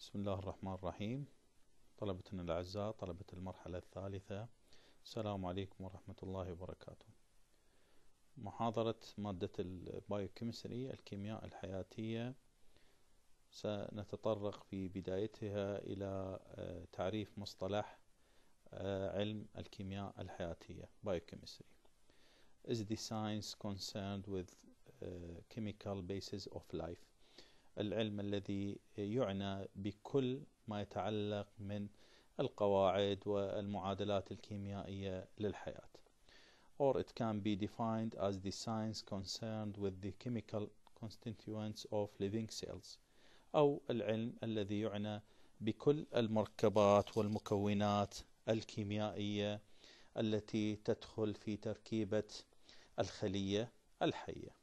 بسم الله الرحمن الرحيم طلبتنا الأعزاء طلبة المرحلة الثالثة السلام عليكم ورحمة الله وبركاته محاضرة مادة البايوكيمستري الكيمياء الحياتية سنتطرق في بدايتها إلى آه، تعريف مصطلح آه، علم الكيمياء الحياتية بايوكيمستري is the science concerned with آه، chemical bases of life العلم الذي يعنى بكل ما يتعلق من القواعد والمعادلات الكيميائية للحياة or it can be defined as the science concerned with the chemical constituents of living cells أو العلم الذي يعنى بكل المركبات والمكونات الكيميائية التي تدخل في تركيبة الخلية الحية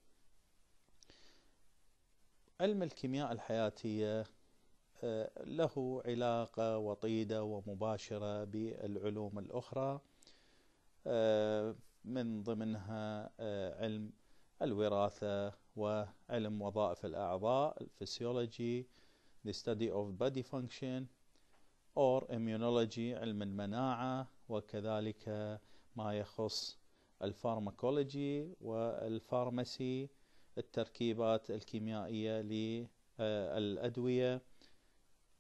علم الكيمياء الحياتية آه، له علاقة وطيدة ومباشرة بالعلوم الأخرى آه، من ضمنها آه، علم الوراثة وعلم وظائف الأعضاء الفسيولوجي the study of body function or immunology علم المناعة وكذلك ما يخص الفارماكولوجي والفارماسي التركيبات الكيميائية للأدوية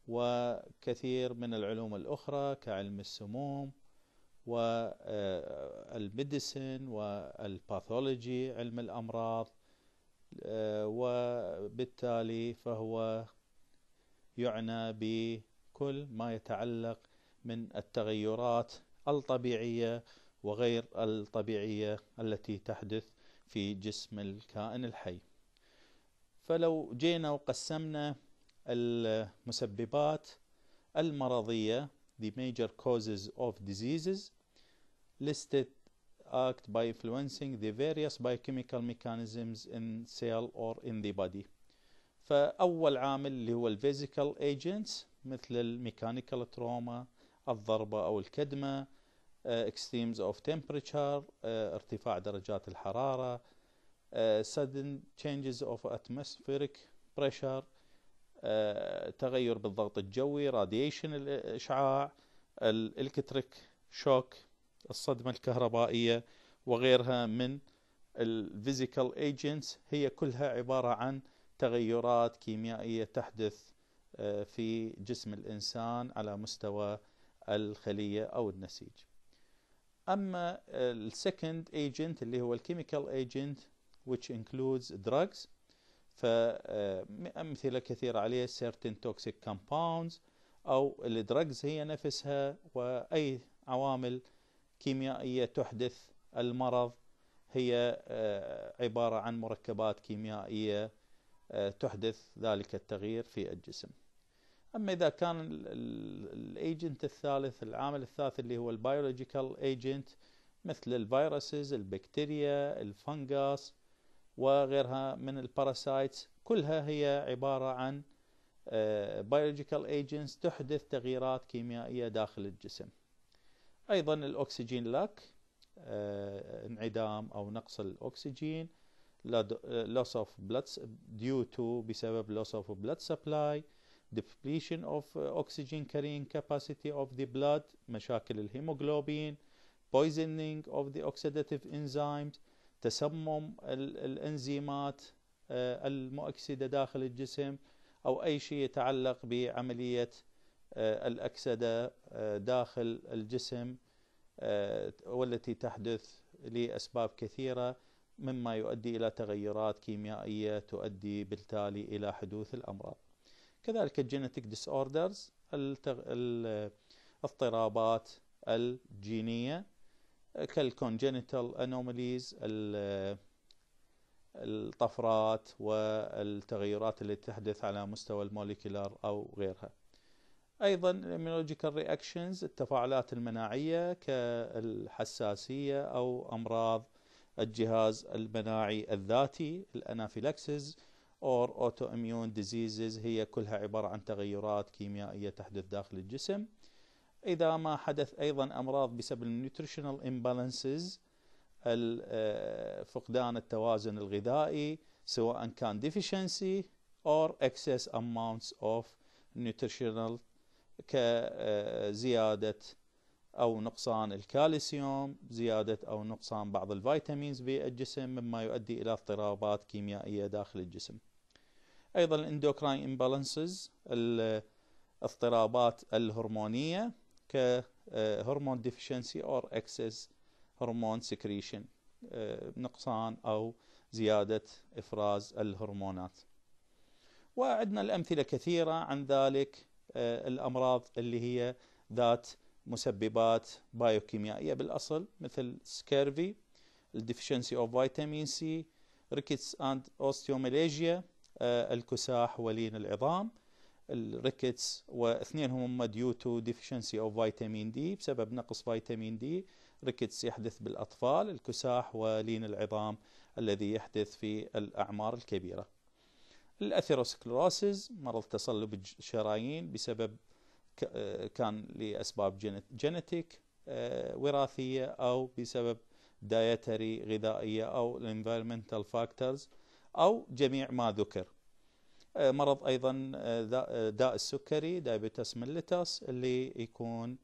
وكثير من العلوم الأخرى كعلم السموم والميديسن والباثولوجي علم الأمراض وبالتالي فهو يعنى بكل ما يتعلق من التغيرات الطبيعية وغير الطبيعية التي تحدث في جسم الكائن الحي فلو جينا وقسمنا المسببات المرضية the major causes of diseases listed act by influencing the various biochemical mechanisms in cell or in the body فأول عامل اللي هو physical agents مثل الميكانيكال trauma, الضربة أو الكدمة آه، extremes of temperature آه، ارتفاع درجات الحرارة آه، sudden changes of atmospheric pressure تغير بالضغط الجوي radiation الإشعاع الإلكتريك شوك الصدمة الكهربائية وغيرها من الفيزيكال ايجنتس هي كلها عبارة عن تغيرات كيميائية تحدث في جسم الإنسان على مستوى الخلية أو النسيج اما السكند ايجنت اللي هو الكيميكال ايجنت which includes drugs فأمثلة آه، كثيرة عليه certain toxic compounds أو الدرجز هي نفسها وأي عوامل كيميائية تحدث المرض هي آه، عبارة عن مركبات كيميائية آه، تحدث ذلك التغيير في الجسم اما اذا كان الايجنت الثالث العامل الثالث اللي هو البيولوجيكال ايجنت مثل الفيروسز البكتيريا الفنجاس وغيرها من الباراسايتس كلها هي عباره عن بيولوجيكال آه، ايجنتس تحدث تغييرات كيميائيه داخل الجسم ايضا الاكسجين آه، لاك انعدام او نقص الاكسجين آه، loss of blood due to بسبب loss of blood supply depletion of uh, oxygen carrying capacity of the blood مشاكل الهيموغلوبين poisoning of the oxidative enzymes تسمم الانزيمات آه، المؤكسدة داخل الجسم أو أي شيء يتعلق بعملية آه، الأكسدة آه، داخل الجسم والتي تحدث لأسباب كثيرة مما يؤدي إلى تغيرات كيميائية تؤدي بالتالي إلى حدوث الأمراض كذلك الجينيتيك ديس اوردرز الاضطرابات الجينيه كالكونجنتال انوماليز الطفرات والتغيرات اللي تحدث على مستوى الموليكولار او غيرها ايضا الاميولوجيكال رياكشنز التفاعلات المناعيه كالحساسيه او امراض الجهاز المناعي الذاتي الانافيلاكسز اور اوتو اميون ديزيزز هي كلها عباره عن تغيرات كيميائيه تحدث داخل الجسم اذا ما حدث ايضا امراض بسبب النيوتريشنال امبالانسز آه، فقدان التوازن الغذائي سواء كان deficiency or excess amounts of nutritional كزيادة آه، أو نقصان الكالسيوم زيادة أو نقصان بعض الفيتامينز بالجسم مما يؤدي إلى اضطرابات كيميائية داخل الجسم ايضا الاندوكراين امبالانسز الاضطرابات الهرمونيه كهرمون ديفشنسي اور اكسس هرمون سكريشن نقصان او زياده افراز الهرمونات وعندنا الامثله كثيره عن ذلك آه، الامراض اللي هي ذات مسببات بايوكيميائيه بالاصل مثل سكيرفي الديفشنسي اوف فيتامين سي ريكيتس اند اوستيوميليجيا آه، الكساح ولين العظام الريكتس واثنين هم ديو تو ديفشنسي اوف فيتامين دي بسبب نقص فيتامين دي ريكتس يحدث بالاطفال الكساح ولين العظام الذي يحدث في الاعمار الكبيره الاثيروسكلروسيس مرض تصلب الشرايين بسبب آه، كان لاسباب جينيتيك آه، وراثيه او بسبب دايتري غذائيه او الانفيرمنتال فاكتورز أو جميع ما ذكر آه، مرض أيضا آه، آه، داء السكري دايبيتس ميليتس اللي يكون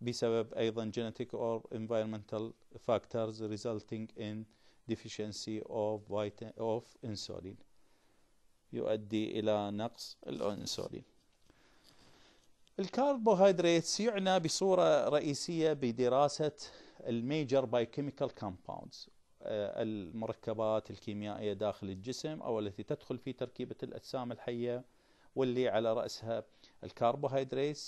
بسبب أيضا genetic or environmental factors resulting in deficiency of, vitamin of insulin يؤدي إلى نقص الأنسولين الكربوهيدرات يعنى بصورة رئيسية بدراسة الميجر بايكيميكال كومباوندز آه، المركبات الكيميائية داخل الجسم أو التي تدخل في تركيبة الأجسام الحية واللي على رأسها الكربوهيدرات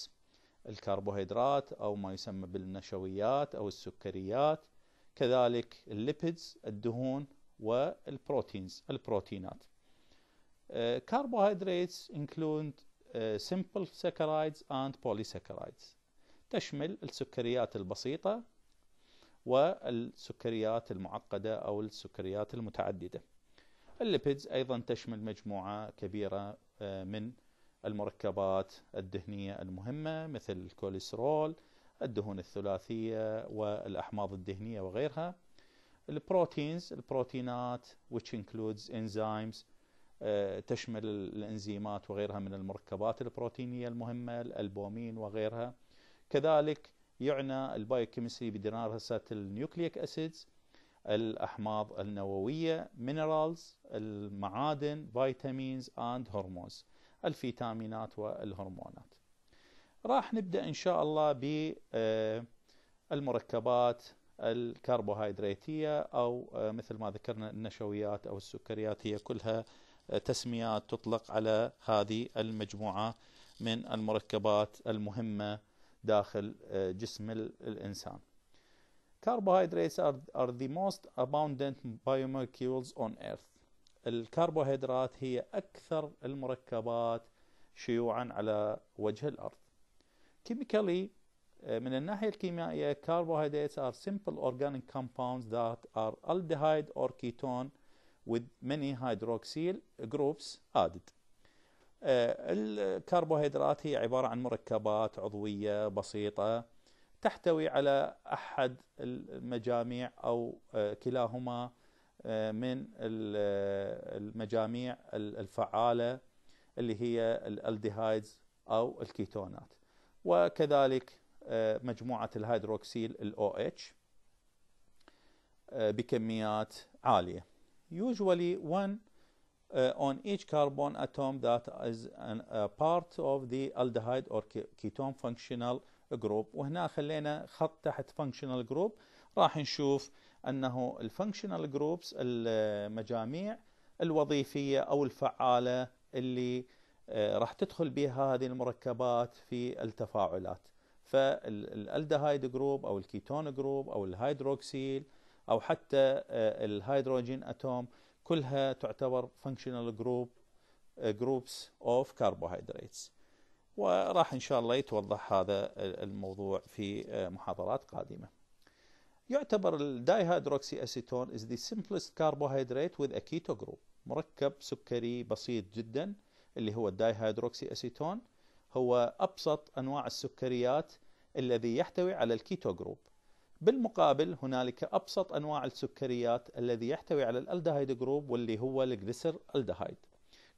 الكربوهيدرات أو ما يسمى بالنشويات أو السكريات كذلك الليبيدز الدهون والبروتينز البروتينات كربوهيدرات آه، include آه، simple saccharides and polysaccharides تشمل السكريات البسيطة والسكريات المعقدة أو السكريات المتعددة الليبيدز أيضا تشمل مجموعة كبيرة آه، من المركبات الدهنية المهمة مثل الكوليسترول الدهون الثلاثية والأحماض الدهنية وغيرها البروتينز البروتينات which includes enzymes آه، تشمل الانزيمات وغيرها من المركبات البروتينية المهمة الألبومين وغيرها كذلك يعنى البايوكيمستري بدراسه النيوكليك اسيدز الاحماض النوويه مينرالز المعادن فيتامينز اند هرمونز الفيتامينات والهرمونات راح نبدا ان شاء الله بالمركبات آه، الكربوهيدراتيه او آه، مثل ما ذكرنا النشويات او السكريات هي كلها آه، تسميات تطلق على هذه المجموعه من المركبات المهمه داخل جسم الإنسان Carbohydrates are, are the most abundant biomolecules on earth الكربوهيدرات هي أكثر المركبات شيوعا على وجه الأرض Chemically من الناحية الكيميائية carbohydrates are simple organic compounds that are aldehyde or ketone with many hydroxyl groups added آه، الكربوهيدرات هي عبارة عن مركبات عضوية بسيطة تحتوي على أحد المجاميع أو آه، كلاهما آه، من المجاميع الفعالة اللي هي الالديهايدز أو الكيتونات وكذلك مجموعة الهيدروكسيل الـ OH بكميات عالية usually 1 uh, on each carbon atom that is an, a part of the aldehyde or ketone functional group وهنا خلينا خط تحت functional group راح نشوف انه الفانكشنال جروبس المجاميع الوظيفيه او الفعاله اللي uh, راح تدخل بها هذه المركبات في التفاعلات فالالدهايد جروب او الكيتون جروب او الهيدروكسيل او حتى uh، الهيدروجين اتوم كلها تعتبر functional group uh, groups of carbohydrates وراح ان شاء الله يتوضح هذا الموضوع في uh, محاضرات قادمه يعتبر الدايهيدروكسي اسيتون is the simplest carbohydrate with a keto group مركب سكري بسيط جدا اللي هو الدايهيدروكسي اسيتون هو ابسط انواع السكريات الذي يحتوي على الكيتو جروب بالمقابل هنالك ابسط انواع السكريات الذي يحتوي على الالدهايد جروب واللي هو الجليسر الدهايد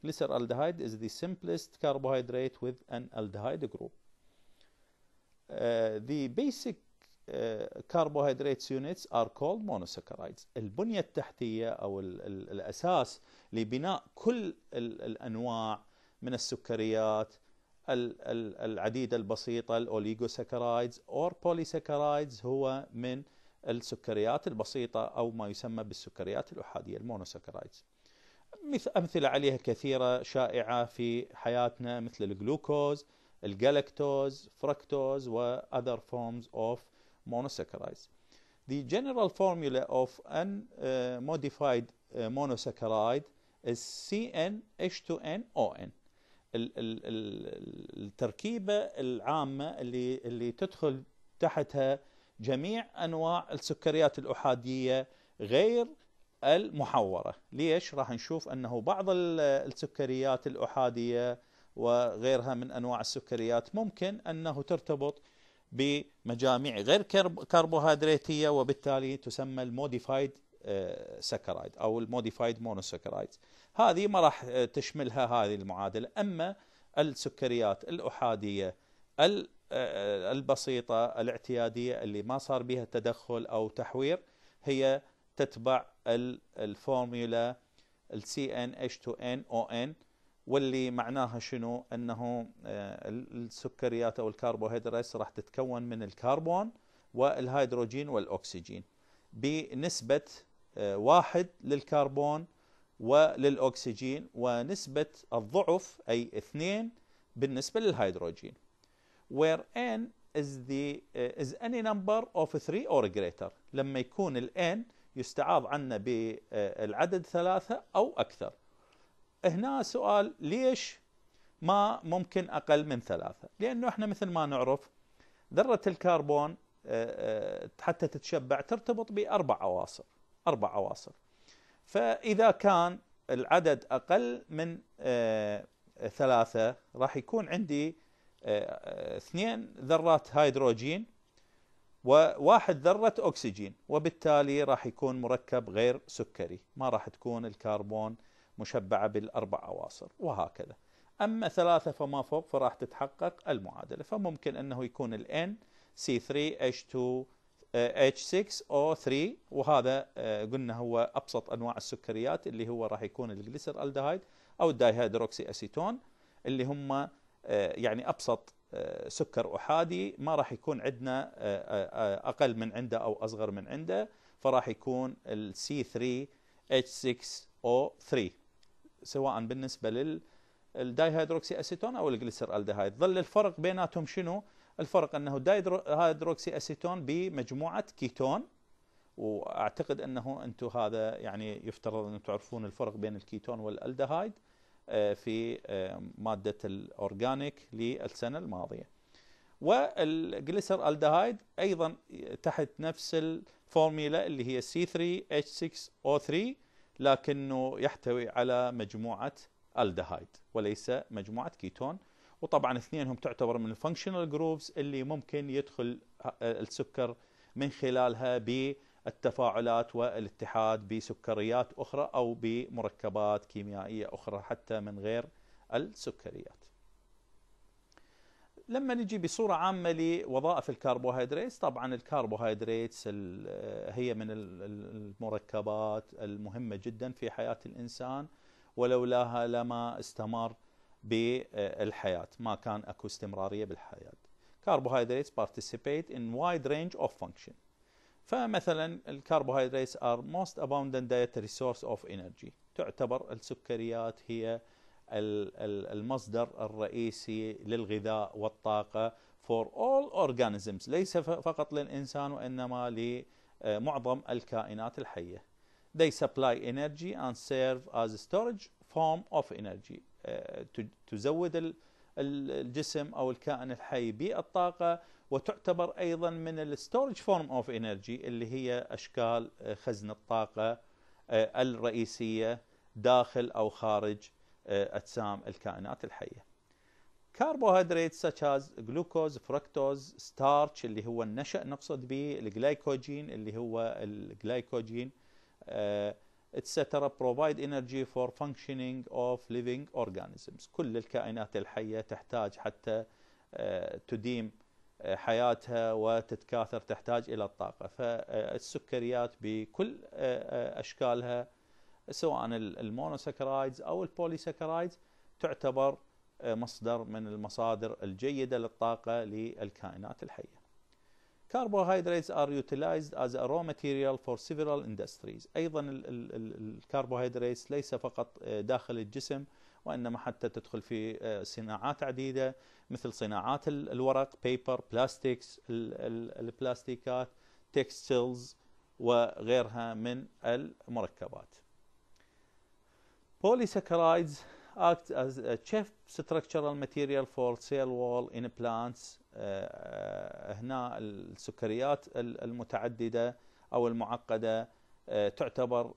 جليسر aldehyde is the simplest carbohydrate with an aldehyde group. Uh, the basic uh, carbohydrates units are called monosaccharides. البنية التحتية أو الـ الـ الأساس لبناء كل الأنواع من السكريات العديدة البسيطة الأوليغوساكرايدز أو بوليساكرايدز هو من السكريات البسيطة أو ما يسمى بالسكريات الأحادية المونوساكرايدز أمثلة عليها كثيرة شائعة في حياتنا مثل الجلوكوز الجالكتوز فركتوز و other forms of monosaccharides. The general formula of unmodified uh, uh, monosaccharide is CnH2nON. التركيبه العامه اللي اللي تدخل تحتها جميع انواع السكريات الاحاديه غير المحوره، ليش؟ راح نشوف انه بعض السكريات الاحاديه وغيرها من انواع السكريات ممكن انه ترتبط بمجاميع غير كربوهيدراتيه وبالتالي تسمى الموديفايد آه، سكرايد او الموديفايد مونوسكرايد هذه ما راح تشملها هذه المعادله اما السكريات الاحاديه آه، البسيطه الاعتياديه اللي ما صار بها تدخل او تحوير هي تتبع الفورميولا السي ان اتش 2 ان او ان واللي معناها شنو انه آه، السكريات او الكربوهيدرات راح تتكون من الكربون والهيدروجين والاكسجين بنسبه آه، واحد للكربون وللأكسجين ونسبة الضعف أي اثنين بالنسبة للهيدروجين where n is, the, uh, is any number of 3 or greater لما يكون ال n يستعاض عنا بالعدد ثلاثة أو أكثر هنا سؤال ليش ما ممكن أقل من ثلاثة لأنه إحنا مثل ما نعرف ذرة الكربون آه، آه، حتى تتشبع ترتبط بأربع أواصر أربع أواصر فإذا كان العدد أقل من آه، ثلاثة راح يكون عندي آه، آه، اثنين ذرات هيدروجين وواحد ذرة أكسجين وبالتالي راح يكون مركب غير سكري ما راح تكون الكربون مشبعة بالأربع أواصر وهكذا أما ثلاثة فما فوق فراح تتحقق المعادلة فممكن أنه يكون ال N C3H2 H6O3 وهذا آه، قلنا هو ابسط انواع السكريات اللي هو راح يكون الجليسر الدهايد او الدايهيدروكسي اسيتون اللي هم آه، يعني ابسط آه، سكر احادي ما راح يكون عندنا اقل من عنده او اصغر من عنده فراح يكون c 3 h 6 o 3 سواء بالنسبه للدايهيدروكسي اسيتون او الجليسر الدهايد ظل الفرق بيناتهم شنو؟ الفرق انه هيدروكسي اسيتون بمجموعه كيتون واعتقد انه انتم هذا يعني يفترض ان تعرفون الفرق بين الكيتون والالدهايد آه، في آه، ماده الاورجانيك للسنه الماضيه. والجليسر الدهايد ايضا تحت نفس الفورميلا اللي هي سي 3 h 6 o 3 لكنه يحتوي على مجموعه الدهايد وليس مجموعه كيتون وطبعا اثنينهم تعتبر من الفانكشنال جروبس اللي ممكن يدخل آه، آه، السكر من خلالها بالتفاعلات والاتحاد بسكريات اخرى او بمركبات كيميائيه اخرى حتى من غير السكريات. لما نجي بصوره عامه لوظائف الكربوهيدرات طبعا الكربوهيدرات آه، هي من المركبات المهمه جدا في حياه الانسان ولولاها لما استمر بالحياة ما كان أكو استمرارية بالحياة carbohydrates participate in wide range of function فمثلا الكربوهيدرات are most abundant dietary source of energy تعتبر السكريات هي المصدر الرئيسي للغذاء والطاقة for all organisms ليس فقط للإنسان وإنما لمعظم الكائنات الحية they supply energy and serve as storage form of energy تزود الجسم او الكائن الحي بالطاقه وتعتبر ايضا من الستورج فورم اوف انرجي اللي هي اشكال خزن الطاقه آه، الرئيسيه داخل او خارج آه، اجسام الكائنات الحيه. كربوهيدرات such as جلوكوز فركتوز ستارتش اللي هو النشا نقصد به، الجلايكوجين اللي هو الجلايكوجين آه، etc. provide energy for functioning of living organisms كل الكائنات الحية تحتاج حتى آه، تديم آه، حياتها وتتكاثر تحتاج إلى الطاقة فالسكريات بكل آه، أشكالها سواء المونوسكرايدز أو البوليسكرايدز تعتبر مصدر من المصادر الجيدة للطاقة للكائنات الحية Carbohydrates are utilized as a raw material for several industries. أيضا الكربوهيدرات ليس فقط داخل الجسم وإنما حتى تدخل في صناعات عديدة مثل صناعات الورق بيبر بلاستيكس البلاستيكات textiles وغيرها من المركبات. Polysaccharides act as a chief structural material for cell wall in plants uh, هنا السكريات المتعدده او المعقده آه، تعتبر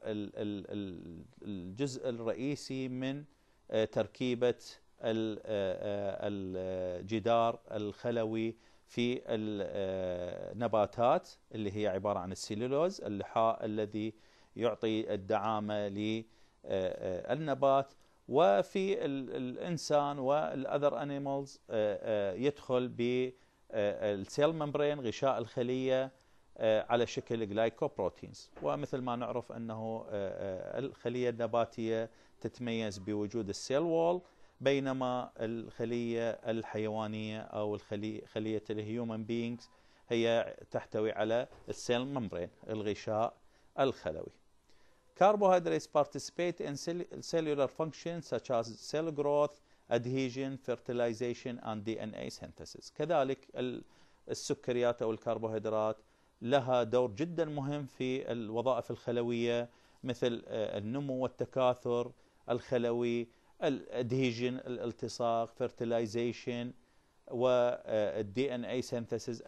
الجزء الرئيسي من آه، تركيبه آه، الجدار الخلوي في النباتات اللي هي عباره عن السيلولوز اللحاء الذي يعطي الدعامه للنبات وفي الانسان والاذر انيمالز يدخل ب السيل ممبرين غشاء الخليه آه، على شكل جلايكوبروتينز ومثل ما نعرف انه آه، آه، الخليه النباتيه تتميز بوجود السيل وول بينما الخليه الحيوانيه او الخليه خليه الهيومن بينجز هي تحتوي على السيل ممبرين الغشاء الخلوي carbohydrates participate in cellular functions such as cell growth adhesion fertilization and DNA synthesis كذلك السكريات أو الكربوهيدرات لها دور جدا مهم في الوظائف الخلوية مثل آه، النمو والتكاثر الخلوي الادهيجن الالتصاق fertilization والدي آه، ان اي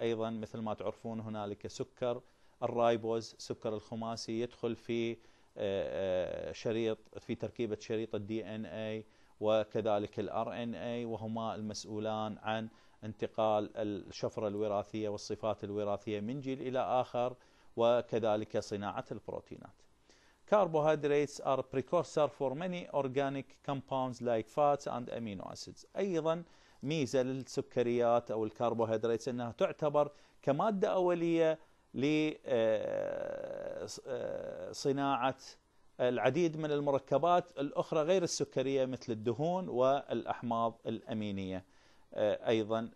ايضا مثل ما تعرفون هنالك سكر الرايبوز سكر الخماسي يدخل في آه، شريط في تركيبه شريط الدي ان اي وكذلك الار ان اي وهما المسؤولان عن انتقال الشفره الوراثيه والصفات الوراثيه من جيل الى اخر وكذلك صناعه البروتينات. Carbohydrates are precursor for many organic compounds like fats and amino acids. ايضا ميزه للسكريات او الكربوهيدرات انها تعتبر كماده اوليه لصناعه آه، العديد من المركبات الأخرى غير السكرية مثل الدهون والأحماض الأمينية آه، أيضا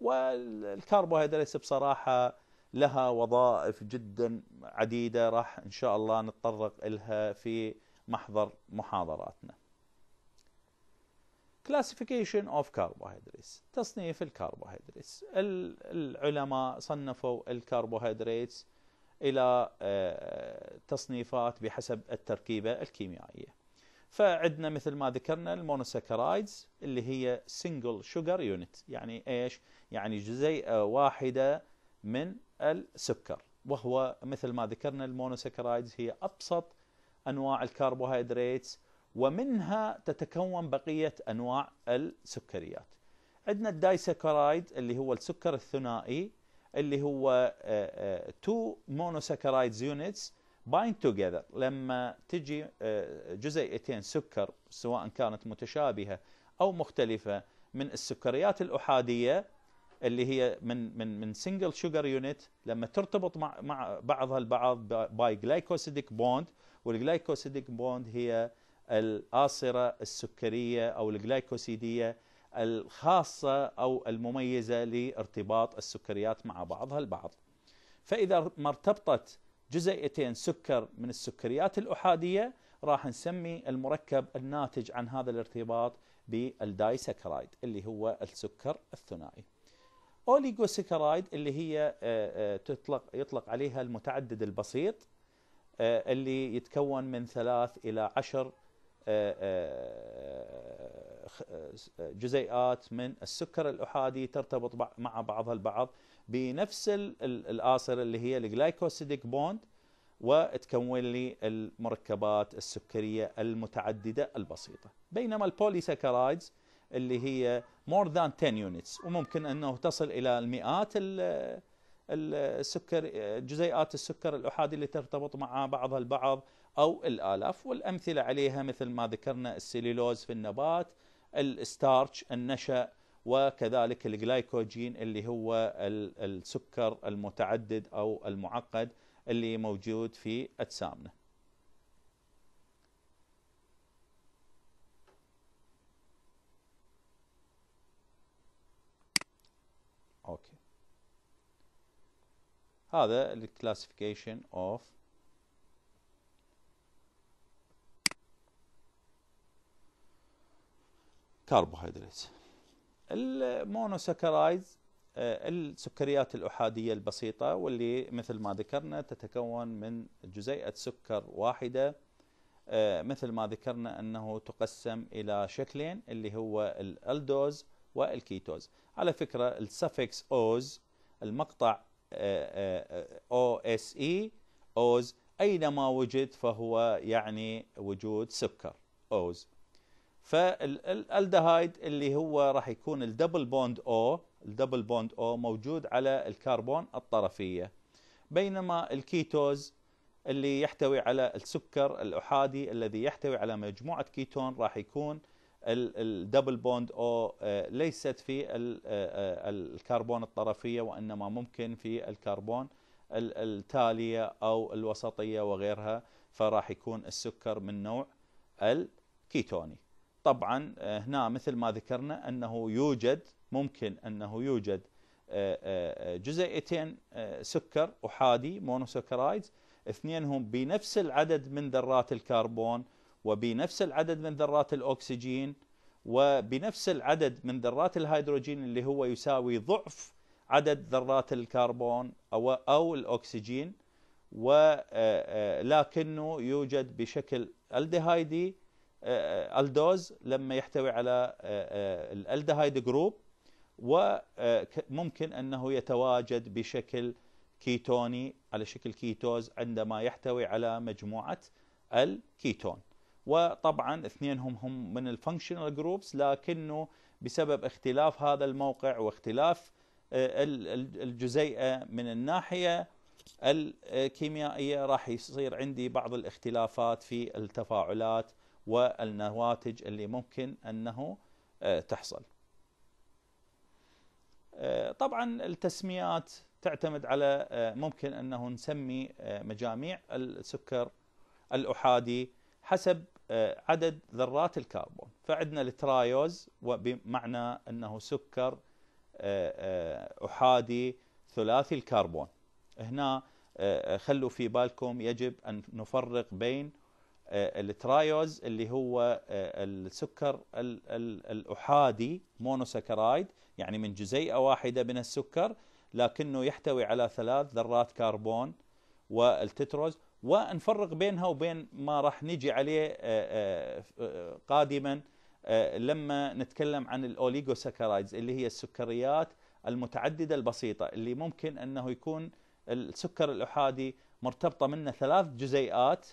والكربوهيدرات بصراحة لها وظائف جدا عديدة راح إن شاء الله نتطرق لها في محضر محاضراتنا classification of carbohydrates تصنيف الكربوهيدرات العلماء صنفوا الكربوهيدرات إلى آه، تصنيفات بحسب التركيبة الكيميائية فعندنا مثل ما ذكرنا المونوسكرايدز اللي هي سنجل شوجر يونت يعني ايش يعني جزيئه واحده من السكر وهو مثل ما ذكرنا المونوسكرايدز هي ابسط انواع الكربوهيدرات ومنها تتكون بقيه انواع السكريات عندنا الدايسكرايد اللي هو السكر الثنائي اللي هو تو مونوساكرايدز يونتس بايند توجذر لما تجي آه، جزيئتين سكر سواء كانت متشابهه او مختلفه من السكريات الاحاديه اللي هي من من من سنجل شوجر يونت لما ترتبط مع مع بعضها البعض باي جلايكوسيديك بوند والجلايكوسيديك بوند هي الاصره السكريه او الجلايكوسيديه الخاصة أو المميزة لارتباط السكريات مع بعضها البعض فإذا ما ارتبطت جزيئتين سكر من السكريات الأحادية راح نسمي المركب الناتج عن هذا الارتباط بالدايسكرايد اللي هو السكر الثنائي أوليغوسكرايد اللي هي آه، آه، تطلق يطلق عليها المتعدد البسيط آه، اللي يتكون من ثلاث إلى عشر آه، آه، آه، جزيئات من السكر الأحادي ترتبط مع بعضها البعض بنفس الآصر اللي هي الجلايكوسيديك بوند وتكون لي المركبات السكرية المتعددة البسيطة بينما البوليساكرايدز اللي هي مور ذان 10 يونتس وممكن أنه تصل إلى المئات السكر جزيئات السكر الأحادي اللي ترتبط مع بعضها البعض أو الآلاف والأمثلة عليها مثل ما ذكرنا السليلوز في النبات الستارش النشأ وكذلك الجلايكوجين اللي هو السكر المتعدد أو المعقد اللي موجود في أجسامنا اوكي هذا الكلاسيفيكيشن اوف كاربوهيدرات المونوسكرايز آه، السكريات الأحادية البسيطة واللي مثل ما ذكرنا تتكون من جزيئة سكر واحدة آه، مثل ما ذكرنا أنه تقسم إلى شكلين اللي هو الألدوز والكيتوز على فكرة السفكس أوز المقطع آه، أو اس إي أوز أينما وجد فهو يعني وجود سكر أوز فالالدهايد اللي هو راح يكون الدبل بوند او الدبل بوند او موجود على الكربون الطرفيه بينما الكيتوز اللي يحتوي على السكر الاحادي الذي يحتوي على مجموعه كيتون راح يكون الدبل بوند او ليست في آه، آه، الكربون الطرفيه وانما ممكن في الكربون التاليه او الوسطيه وغيرها فراح يكون السكر من نوع الكيتوني طبعا آه، هنا مثل ما ذكرنا أنه يوجد ممكن أنه يوجد آه، آه، جزيئتين سكر أحادي مونوسكرايدز اثنينهم بنفس العدد من ذرات الكربون وبنفس العدد من ذرات الأكسجين وبنفس العدد من ذرات الهيدروجين اللي هو يساوي ضعف عدد ذرات الكربون أو, أو الأكسجين ولكنه يوجد بشكل الدهايدي آه، آه، الدوز لما يحتوي على آه، الالدهايد جروب وممكن انه يتواجد بشكل كيتوني على شكل كيتوز عندما يحتوي على مجموعه الكيتون وطبعا اثنينهم هم من الفانكشنال جروبس لكنه بسبب اختلاف هذا الموقع واختلاف الجزيئه من الناحيه الكيميائيه راح يصير عندي بعض الاختلافات في التفاعلات والنواتج اللي ممكن أنه آه، تحصل آه، طبعا التسميات تعتمد على آه، ممكن أنه نسمي مجاميع السكر الأحادي حسب عدد ذرات الكربون فعندنا الترايوز بمعنى أنه سكر أحادي ثلاثي الكربون هنا خلوا في بالكم يجب أن نفرق بين آه، الترايوز اللي هو آه، السكر الأحادي مونوسكرايد يعني من جزيئة واحدة من السكر لكنه يحتوي على ثلاث ذرات كربون والتتروز ونفرق بينها وبين ما راح نجي عليه آه، قادما لما نتكلم عن الاوليغوساكرايدز اللي هي السكريات المتعدده البسيطه اللي ممكن انه يكون السكر الاحادي مرتبطه منه ثلاث جزيئات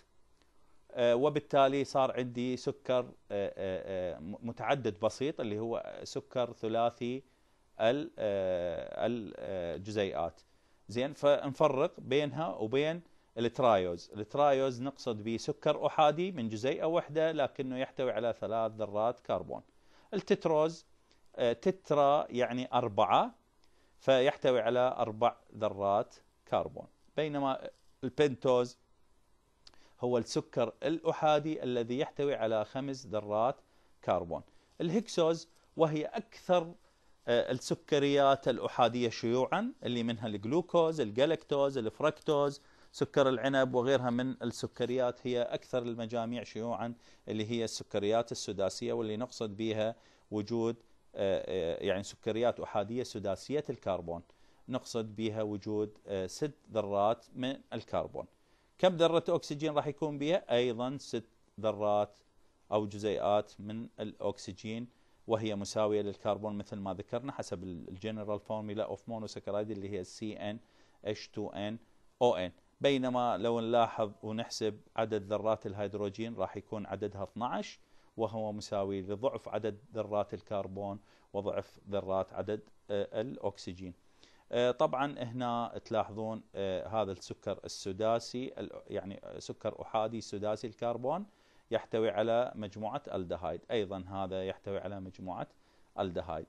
آه، وبالتالي صار عندي سكر آه، آه، متعدد بسيط اللي هو سكر ثلاثي الجزيئات زين فنفرق بينها وبين الترايوز الترايوز نقصد به سكر احادي من جزيئه واحده لكنه يحتوي على ثلاث ذرات كربون التتروز تترا يعني اربعه فيحتوي على اربع ذرات كربون بينما البنتوز هو السكر الأحادي الذي يحتوي على خمس ذرات كربون الهكسوز وهي أكثر آه، السكريات الأحادية شيوعا اللي منها الجلوكوز الجالكتوز الفركتوز سكر العنب وغيرها من السكريات هي أكثر المجاميع شيوعا اللي هي السكريات السداسية واللي نقصد بها وجود آه، آه، يعني سكريات أحادية سداسية الكربون نقصد بها وجود ست ذرات من الكربون كم ذرة أكسجين راح يكون بها أيضا ست ذرات أو جزيئات من الأكسجين وهي مساوية للكربون مثل ما ذكرنا حسب الجنرال فورميلا اوف مونوسكرايد اللي هي سي ان اتش 2 ان او ان بينما لو نلاحظ ونحسب عدد ذرات الهيدروجين راح يكون عددها 12 وهو مساوي لضعف عدد ذرات الكربون وضعف ذرات عدد آه، الأكسجين آه، طبعا هنا تلاحظون آه، هذا السكر السداسي يعني سكر احادي سداسي الكربون يحتوي على مجموعه الدهايد ايضا هذا يحتوي على مجموعه الدهايد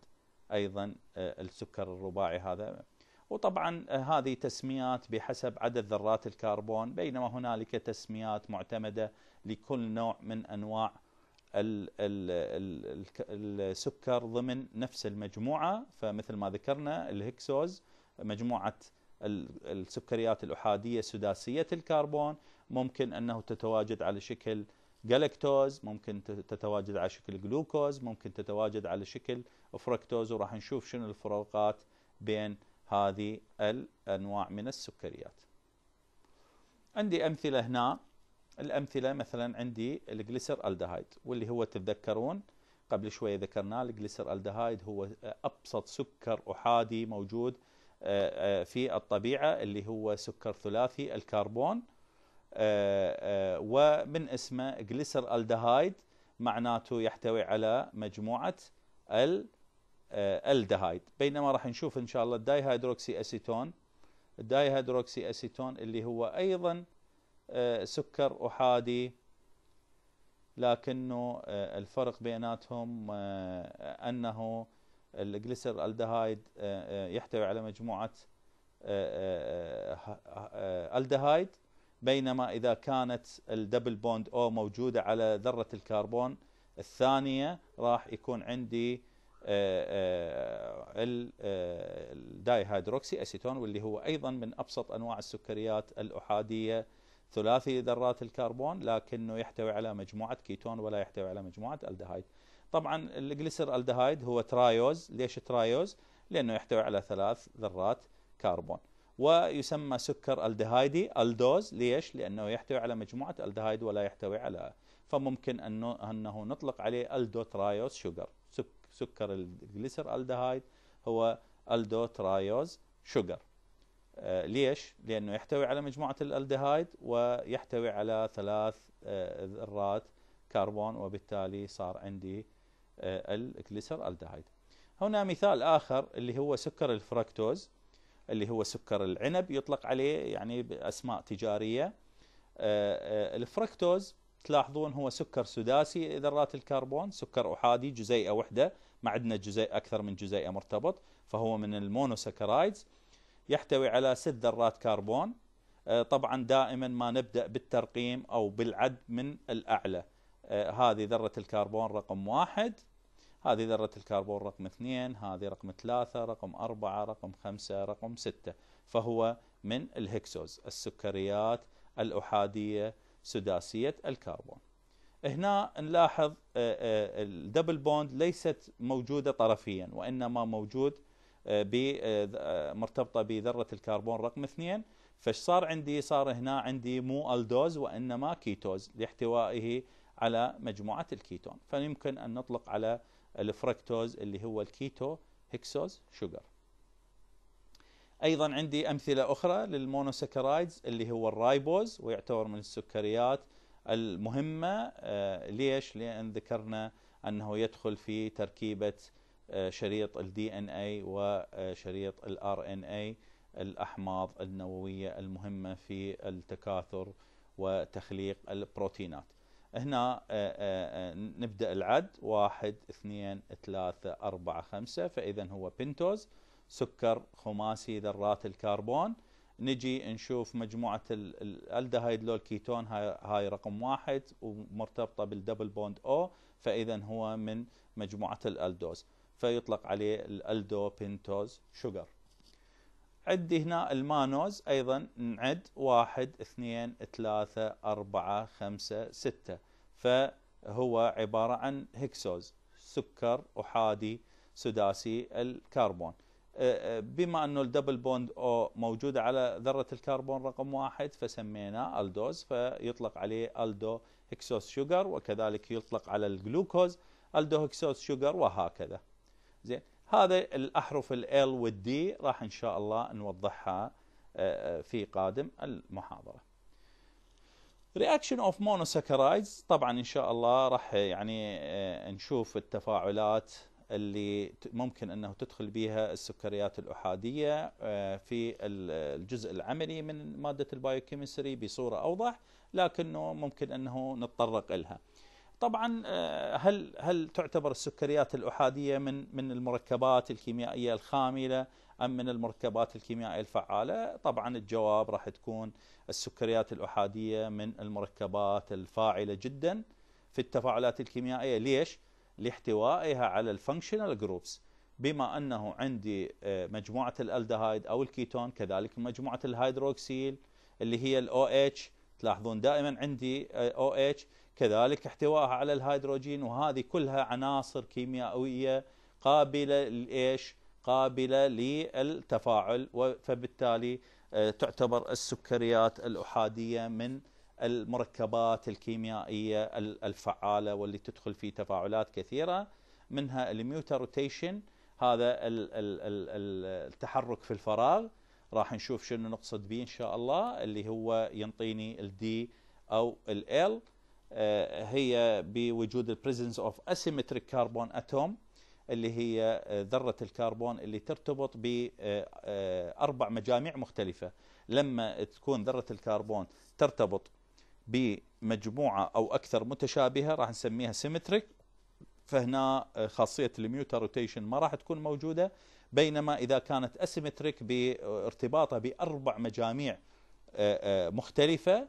ايضا آه، السكر الرباعي هذا وطبعا هذه تسميات بحسب عدد ذرات الكربون بينما هنالك تسميات معتمده لكل نوع من انواع السكر ضمن نفس المجموعه فمثل ما ذكرنا الهكسوز مجموعه السكريات الاحاديه سداسيه الكربون ممكن انه تتواجد على شكل جلاكتوز ممكن تتواجد على شكل جلوكوز ممكن تتواجد على شكل فركتوز وراح نشوف شنو الفروقات بين هذه الانواع من السكريات عندي امثله هنا الامثله مثلا عندي الجليسر الدهايد واللي هو تتذكرون قبل شويه ذكرناه الجليسر الدهايد هو ابسط سكر احادي موجود في الطبيعة اللي هو سكر ثلاثي الكربون آه، آه، ومن اسمه جليسر الدهايد معناته يحتوي على مجموعة الالدهايد آه، بينما راح نشوف ان شاء الله الداي هيدروكسي اسيتون الداي هيدروكسي اسيتون اللي هو ايضا سكر احادي لكنه الفرق بيناتهم انه الجليسر الدهايد آه، آه، يحتوي على مجموعه آه، الدهايد بينما اذا كانت الدبل بوند او موجوده على ذره الكربون الثانيه راح يكون عندي الداي هيدروكسي اسيتون واللي هو ايضا من ابسط انواع السكريات الاحاديه ثلاثي ذرات الكربون لكنه يحتوي على مجموعه كيتون ولا يحتوي على مجموعه الدهايد طبعا الجليسر الدهايد هو ترايوز ليش ترايوز لانه يحتوي على ثلاث ذرات كربون ويسمى سكر الدهايدي الدوز ليش لانه يحتوي على مجموعه الدهايد ولا يحتوي على فممكن انه انه نطلق عليه الدوترايوز شوجر سكر الجليسر الدهايد هو الدوترايوز شوجر آه، ليش لانه يحتوي على مجموعه الالدهايد ويحتوي على ثلاث آه، ذرات كربون وبالتالي صار عندي آه، الدهايد هنا مثال آخر اللي هو سكر الفركتوز اللي هو سكر العنب يطلق عليه يعني بأسماء تجارية آه، آه، الفركتوز تلاحظون هو سكر سداسي ذرات الكربون سكر أحادي جزيئة وحدة ما عندنا جزيء أكثر من جزيئة مرتبط فهو من المونوسكرايدز يحتوي على ست ذرات كربون طبعا دائما ما نبدأ بالترقيم أو بالعد من الأعلى آه، هذه ذرة الكربون رقم واحد هذه ذرة الكربون رقم اثنين هذه رقم ثلاثة رقم أربعة رقم خمسة رقم ستة فهو من الهكسوز السكريات الأحادية سداسية الكربون هنا نلاحظ آه، آه، الدبل بوند ليست موجودة طرفيا وإنما موجود مرتبطة بذرة الكربون رقم اثنين فش صار عندي صار هنا عندي مو الدوز وإنما كيتوز لاحتوائه على مجموعة الكيتون فيمكن أن نطلق على الفركتوز اللي هو الكيتو هيكسوز شوجر أيضا عندي أمثلة أخرى للمونوسكرايدز اللي هو الرايبوز ويعتبر من السكريات المهمة آه، ليش؟ لأن ذكرنا أنه يدخل في تركيبة آه، شريط الدي ان اي وشريط الار ان اي الاحماض النوويه المهمه في التكاثر وتخليق البروتينات. هنا آه، آه، آه، نبدأ العد واحد اثنين ثلاثة أربعة خمسة فإذا هو بنتوز سكر خماسي ذرات الكربون نجي نشوف مجموعة الالدهايد لول كيتون هاي, هاي رقم واحد ومرتبطة بالدبل بوند أو فإذا هو من مجموعة الألدوز فيطلق عليه الألدو بنتوز شوجر عندي هنا المانوز ايضا نعد واحد اثنين ثلاثة اربعة خمسة ستة فهو عبارة عن هكسوز سكر احادي سداسي الكربون أه، أه، بما انه الدبل بوند او موجودة على ذرة الكربون رقم واحد فسميناه الدوز فيطلق عليه الدو هكسوز شوجر وكذلك يطلق على الجلوكوز الدو هكسوز شوجر وهكذا زين هذه الأحرف ال والدي راح إن شاء الله نوضحها آه، آه، في قادم المحاضرة رياكشن اوف monosaccharides طبعا ان شاء الله راح يعني آه، نشوف التفاعلات اللي ممكن انه تدخل بها السكريات الاحاديه في الجزء العملي من ماده البايوكيمستري بصوره اوضح لكنه ممكن انه نتطرق لها. طبعا آه، هل هل تعتبر السكريات الاحاديه من من المركبات الكيميائيه الخامله ام من المركبات الكيميائيه الفعاله؟ طبعا الجواب راح تكون السكريات الاحاديه من المركبات الفاعله جدا في التفاعلات الكيميائيه، ليش؟ لاحتوائها على الفانكشنال جروبس بما انه عندي آه، مجموعه الالدهايد او الكيتون كذلك مجموعه الهيدروكسيل اللي هي الاو OH اتش تلاحظون دائما عندي او آه، OH اتش كذلك احتوائها على الهيدروجين وهذه كلها عناصر كيميائيه قابله لايش؟ قابله للتفاعل فبالتالي آه، تعتبر السكريات الاحاديه من المركبات الكيميائيه الفعاله واللي تدخل في تفاعلات كثيره منها الميوتروتيشن هذا التحرك في الفراغ راح نشوف شنو نقصد به ان شاء الله اللي هو ينطيني الدي او الإل آه، هي بوجود البريزنس اوف اسيمتريك كربون اتوم اللي هي آه، ذرة الكربون اللي ترتبط بأربع آه، مجاميع مختلفة لما تكون ذرة الكربون ترتبط بمجموعة أو أكثر متشابهة راح نسميها سيمتريك فهنا خاصية الميوتر روتيشن ما راح تكون موجودة بينما إذا كانت أسيمتريك بارتباطها بأربع مجاميع مختلفة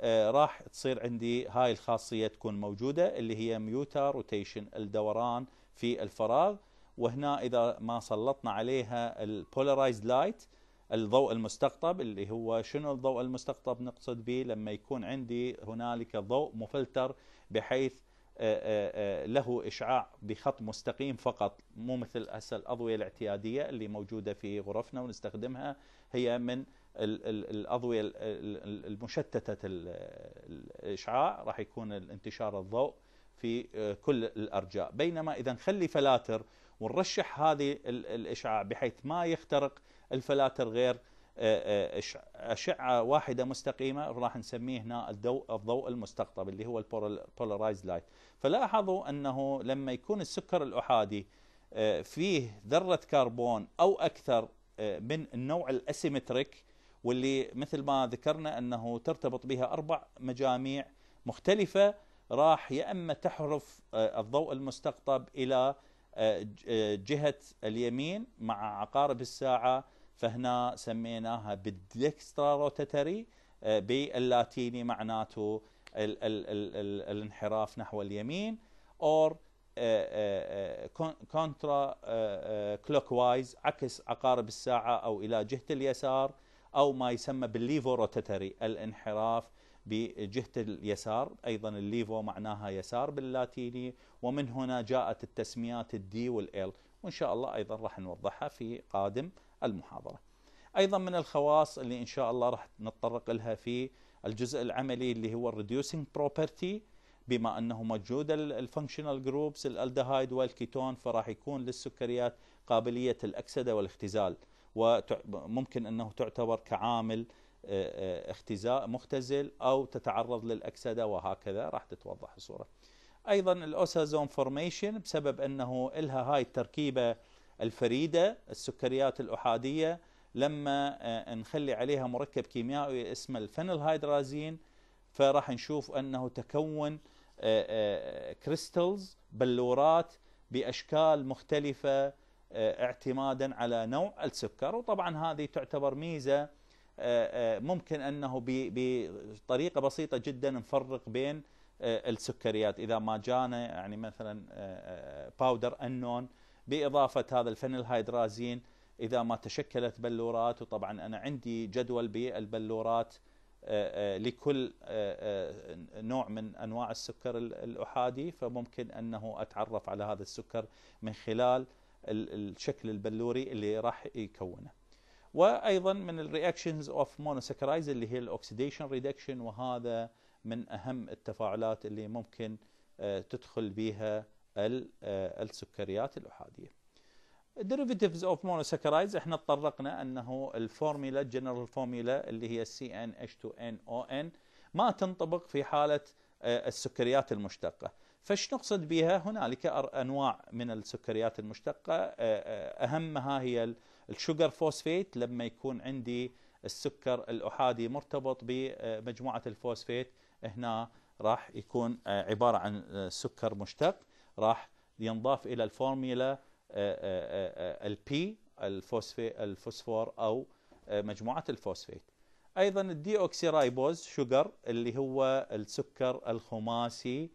آه، راح تصير عندي هاي الخاصية تكون موجودة اللي هي ميوتا روتيشن الدوران في الفراغ وهنا إذا ما سلطنا عليها البولارايزد لايت الضوء المستقطب اللي هو شنو الضوء المستقطب نقصد به لما يكون عندي هنالك ضوء مفلتر بحيث آه، آه، له إشعاع بخط مستقيم فقط مو مثل هسه الأضوية الاعتيادية اللي موجودة في غرفنا ونستخدمها هي من الأضوية المشتتة الإشعاع راح يكون انتشار الضوء في آه، كل الأرجاء بينما إذا نخلي فلاتر ونرشح هذه الإشعاع بحيث ما يخترق الفلاتر غير آه، آه، أشعة واحدة مستقيمة راح نسميه هنا الضوء الضوء المستقطب اللي هو البولارايز لايت فلاحظوا أنه لما يكون السكر الأحادي فيه ذرة كربون أو أكثر من النوع الأسيمتريك واللي مثل ما ذكرنا انه ترتبط بها اربع مجاميع مختلفه راح يا اما تحرف آه، الضوء المستقطب الى آه، آه، جهه اليمين مع عقارب الساعه فهنا سميناها بالديكسترا روتاتري باللاتيني معناته ال ال ال الانحراف نحو اليمين اور كونترا كلوك وايز عكس عقارب الساعه او الى جهه اليسار أو ما يسمى بالليفو روتاتري الانحراف بجهة اليسار أيضا الليفو معناها يسار باللاتيني ومن هنا جاءت التسميات الدي والإل وإن شاء الله أيضا راح نوضحها في قادم المحاضرة أيضا من الخواص اللي إن شاء الله راح نتطرق لها في الجزء العملي اللي هو الريديوسينج بروبرتي بما انه موجود الفانكشنال جروبس الالدهايد والكيتون فراح يكون للسكريات قابليه الاكسده والاختزال وممكن أنه تعتبر كعامل آه، آه، اختزاء مختزل أو تتعرض للأكسدة وهكذا راح تتوضح الصورة أيضا الأوسازون فورميشن بسبب أنه إلها هاي التركيبة الفريدة السكريات الأحادية لما آه، نخلي عليها مركب كيميائي اسمه هيدرازين فراح نشوف أنه تكون كريستلز بلورات بأشكال مختلفة آه، اعتمادا على نوع السكر وطبعا هذه تعتبر ميزة آه، آه، ممكن أنه بطريقة بسيطة جدا نفرق بين السكريات إذا ما جانا يعني مثلا باودر أنون بإضافة هذا الفينيل هيدرازين إذا ما تشكلت بلورات وطبعا أنا عندي جدول بالبلورات لكل نوع من انواع السكر الاحادي فممكن انه اتعرف على هذا السكر من خلال الشكل البلوري اللي راح يكونه وايضا من الرياكشنز اوف مونوسكرايز اللي هي الاوكسيديشن ريدكشن وهذا من اهم التفاعلات اللي ممكن آه، تدخل بها آه، السكريات الاحاديه derivatives of monosaccharides احنا تطرقنا انه الفورميلا الجنرال فورميلا اللي هي ان اتش 2 ان او ان ما تنطبق في حاله آه، السكريات المشتقه فايش نقصد بها هنالك انواع من السكريات المشتقه آه، آه، اهمها هي الشوجر فوسفيت لما يكون عندي السكر الاحادي مرتبط بمجموعه الفوسفيت هنا راح يكون آه، عباره عن سكر مشتق راح ينضاف الى الفورميلا البي الفوسفيت الفوسفور او مجموعه الفوسفيت ايضا الديوكسيرايبوز شوجر اللي هو السكر الخماسي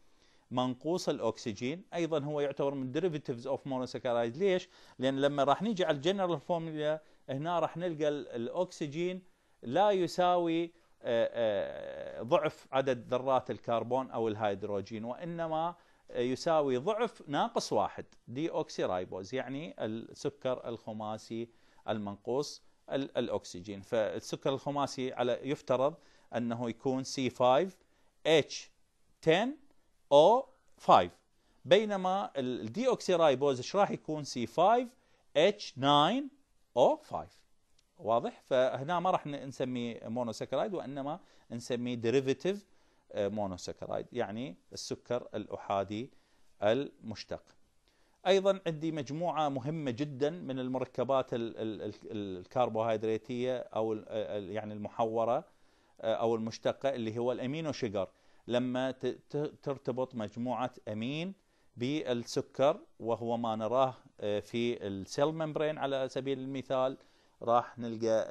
منقوص الاكسجين ايضا هو يعتبر من ديريفيتيفز اوف monosaccharides ليش؟ لان لما راح نيجي على الجنرال فورمولا هنا راح نلقى الاكسجين لا يساوي آه، آه، ضعف عدد ذرات الكربون او الهيدروجين وانما آه، يساوي ضعف ناقص واحد دي اوكسي رايبوز يعني السكر الخماسي المنقوص الاكسجين فالسكر الخماسي على يفترض انه يكون C5 H10 o 5 بينما الديوكسيرايبوز ايش راح يكون c 5 h 9 o 5 واضح فهنا ما راح نسميه مونوسكرايد وانما نسميه ديريفيتيف مونوسكرايد آه، يعني السكر الاحادي المشتق ايضا عندي مجموعه مهمه جدا من المركبات الكربوهيدراتيه او يعني المحوره آه، او المشتقه اللي هو الامينو شجر لما ترتبط مجموعة أمين بالسكر وهو ما نراه آه، في السيل ممبرين على سبيل المثال راح نلقى